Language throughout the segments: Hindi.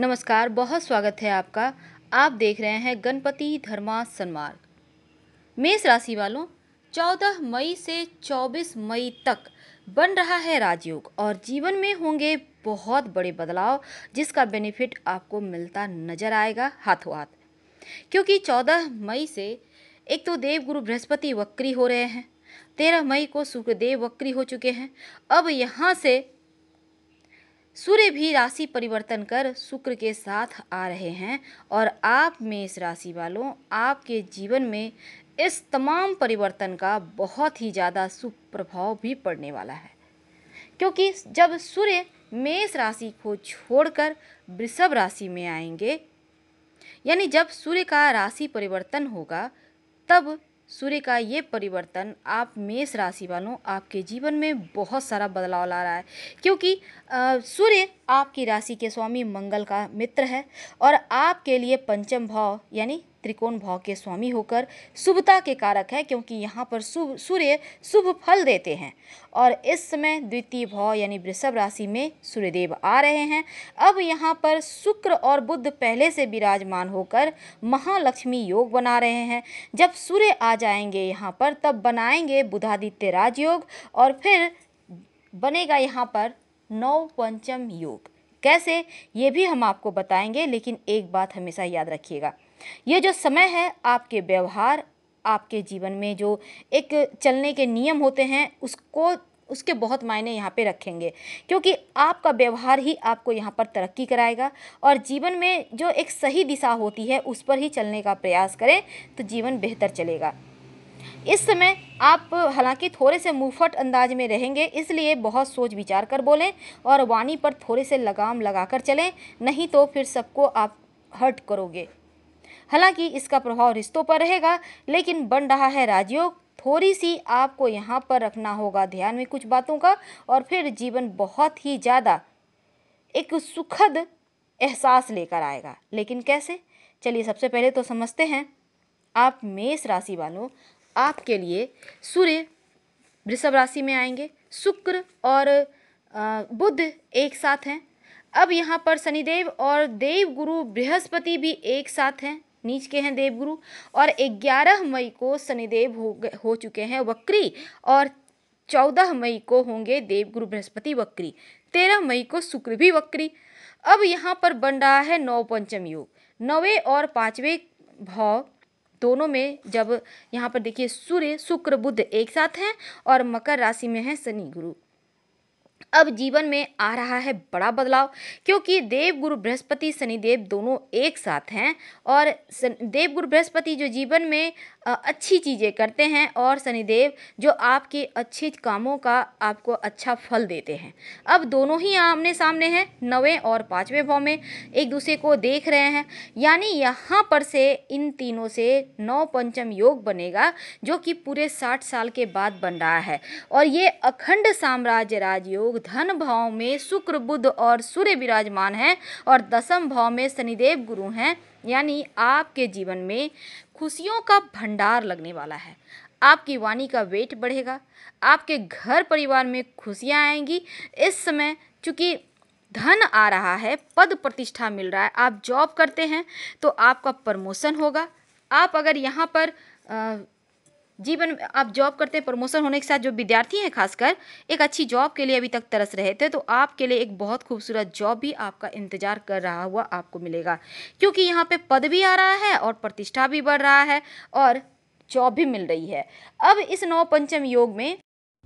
नमस्कार बहुत स्वागत है आपका आप देख रहे हैं गणपति धर्मा सन्मार्ग मेष राशि वालों 14 मई से 24 मई तक बन रहा है राजयोग और जीवन में होंगे बहुत बड़े बदलाव जिसका बेनिफिट आपको मिलता नजर आएगा हाथों हाथ क्योंकि 14 मई से एक तो देव गुरु बृहस्पति वक्री हो रहे हैं तेरह मई को सूर्यदेव वक्री हो चुके हैं अब यहाँ से सूर्य भी राशि परिवर्तन कर शुक्र के साथ आ रहे हैं और आप मेष राशि वालों आपके जीवन में इस तमाम परिवर्तन का बहुत ही ज़्यादा शुभ प्रभाव भी पड़ने वाला है क्योंकि जब सूर्य मेष राशि को छोड़कर वृषभ राशि में आएंगे यानी जब सूर्य का राशि परिवर्तन होगा तब सूर्य का ये परिवर्तन आप मेष राशि वालों आपके जीवन में बहुत सारा बदलाव ला रहा है क्योंकि सूर्य आपकी राशि के स्वामी मंगल का मित्र है और आपके लिए पंचम भाव यानी त्रिकोण भाव के स्वामी होकर शुभता के कारक है क्योंकि यहाँ पर शुभ सूर्य शुभ फल देते हैं और इस समय द्वितीय भाव यानी वृषभ राशि में सूर्यदेव आ रहे हैं अब यहाँ पर शुक्र और बुद्ध पहले से विराजमान होकर महालक्ष्मी योग बना रहे हैं जब सूर्य आ जाएंगे यहाँ पर तब बनाएंगे बुधादित्य राजयोग और फिर बनेगा यहाँ पर नौ पंचम योग कैसे ये भी हम आपको बताएंगे लेकिन एक बात हमेशा याद रखिएगा ये जो समय है आपके व्यवहार आपके जीवन में जो एक चलने के नियम होते हैं उसको उसके बहुत मायने यहाँ पे रखेंगे क्योंकि आपका व्यवहार ही आपको यहाँ पर तरक्की कराएगा और जीवन में जो एक सही दिशा होती है उस पर ही चलने का प्रयास करें तो जीवन बेहतर चलेगा इस समय आप हालांकि थोड़े से मुफट अंदाज में रहेंगे इसलिए बहुत सोच विचार कर बोलें और वाणी पर थोड़े से लगाम लगाकर चलें नहीं तो फिर सबको आप हर्ट करोगे हालांकि इसका प्रभाव रिश्तों पर रहेगा लेकिन बन रहा है राजयोग थोड़ी सी आपको यहाँ पर रखना होगा ध्यान में कुछ बातों का और फिर जीवन बहुत ही ज़्यादा एक सुखद एहसास लेकर आएगा लेकिन कैसे चलिए सबसे पहले तो समझते हैं आप मेष राशि वालों आपके लिए सूर्य वृषभ राशि में आएंगे शुक्र और बुध एक साथ हैं अब यहाँ पर शनिदेव और देव गुरु बृहस्पति भी एक साथ हैं नीच के हैं देवगुरु और 11 मई को शनिदेव हो हो चुके हैं वक्री और 14 मई को होंगे देवगुरु बृहस्पति वक्री 13 मई को शुक्र भी वक्री अब यहाँ पर बन रहा है नौ पंचम योग नवे और पाँचवें भाव दोनों में जब यहाँ पर देखिए सूर्य शुक्र बुद्ध एक साथ हैं और मकर राशि में है शनि गुरु अब जीवन में आ रहा है बड़ा बदलाव क्योंकि देवगुरु बृहस्पति शनिदेव दोनों एक साथ हैं और देवगुरु बृहस्पति जो जीवन में अच्छी चीज़ें करते हैं और शनिदेव जो आपके अच्छे कामों का आपको अच्छा फल देते हैं अब दोनों ही आमने सामने हैं नवें और पाँचवें भाव में एक दूसरे को देख रहे हैं यानी यहाँ पर से इन तीनों से नौ पंचम योग बनेगा जो कि पूरे साठ साल के बाद बन रहा है और ये अखंड साम्राज्य राजयोग धन भाव में शुक्र बुध और सूर्य विराजमान हैं और दसम भाव में शनिदेव गुरु हैं यानी आपके जीवन में खुशियों का भंडार लगने वाला है आपकी वाणी का वेट बढ़ेगा आपके घर परिवार में खुशियाँ आएंगी इस समय चूँकि धन आ रहा है पद प्रतिष्ठा मिल रहा है आप जॉब करते हैं तो आपका प्रमोशन होगा आप अगर यहाँ पर आ, जीवन आप जॉब करते हैं प्रमोशन होने के साथ जो विद्यार्थी हैं खासकर एक अच्छी जॉब के लिए अभी तक तरस रहे थे तो आपके लिए एक बहुत खूबसूरत जॉब भी आपका इंतजार कर रहा हुआ आपको मिलेगा क्योंकि यहाँ पे पद भी आ रहा है और प्रतिष्ठा भी बढ़ रहा है और जॉब भी मिल रही है अब इस नौ पंचम योग में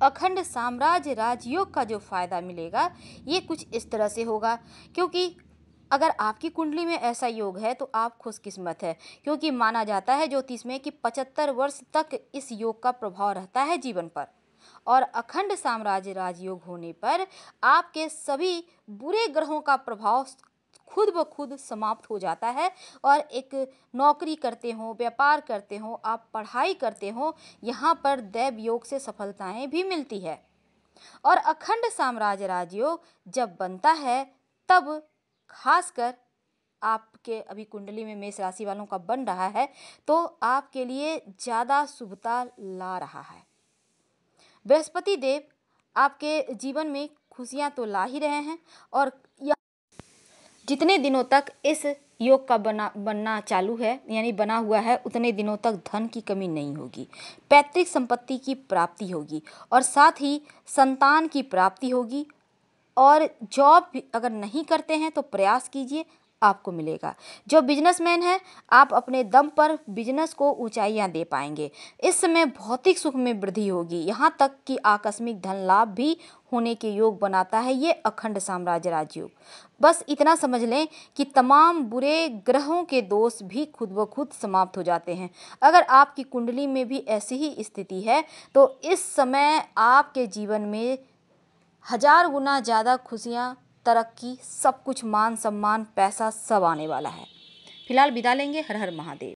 अखंड साम्राज्य राजयोग का जो फायदा मिलेगा ये कुछ इस तरह से होगा क्योंकि अगर आपकी कुंडली में ऐसा योग है तो आप खुशकिस्मत है क्योंकि माना जाता है ज्योतिष में कि पचहत्तर वर्ष तक इस योग का प्रभाव रहता है जीवन पर और अखंड साम्राज्य राजयोग होने पर आपके सभी बुरे ग्रहों का प्रभाव खुद ब खुद समाप्त हो जाता है और एक नौकरी करते हो व्यापार करते हो आप पढ़ाई करते हो यहाँ पर दैव योग से सफलताएं भी मिलती है और अखंड साम्राज्य राजयोग जब बनता है तब खासकर आपके अभी कुंडली में मेष राशि वालों का बन रहा है तो आपके लिए ज़्यादा शुभता ला रहा है बृहस्पति देव आपके जीवन में खुशियाँ तो ला ही रहे हैं और यह जितने दिनों तक इस योग का बना बनना चालू है यानी बना हुआ है उतने दिनों तक धन की कमी नहीं होगी पैतृक संपत्ति की प्राप्ति होगी और साथ ही संतान की प्राप्ति होगी और जॉब अगर नहीं करते हैं तो प्रयास कीजिए आपको मिलेगा जो बिजनेसमैन है आप अपने दम पर बिजनेस को ऊंचाइयां दे पाएंगे इस समय भौतिक सुख में वृद्धि होगी यहाँ तक कि आकस्मिक धन लाभ भी होने के योग बनाता है ये अखंड साम्राज्य राजयोग बस इतना समझ लें कि तमाम बुरे ग्रहों के दोष भी खुद ब खुद समाप्त हो जाते हैं अगर आपकी कुंडली में भी ऐसी ही स्थिति है तो इस समय आपके जीवन में हज़ार गुना ज़्यादा खुशियाँ तरक्की सब कुछ मान सम्मान पैसा सब आने वाला है फिलहाल बिता लेंगे हर हर महादेव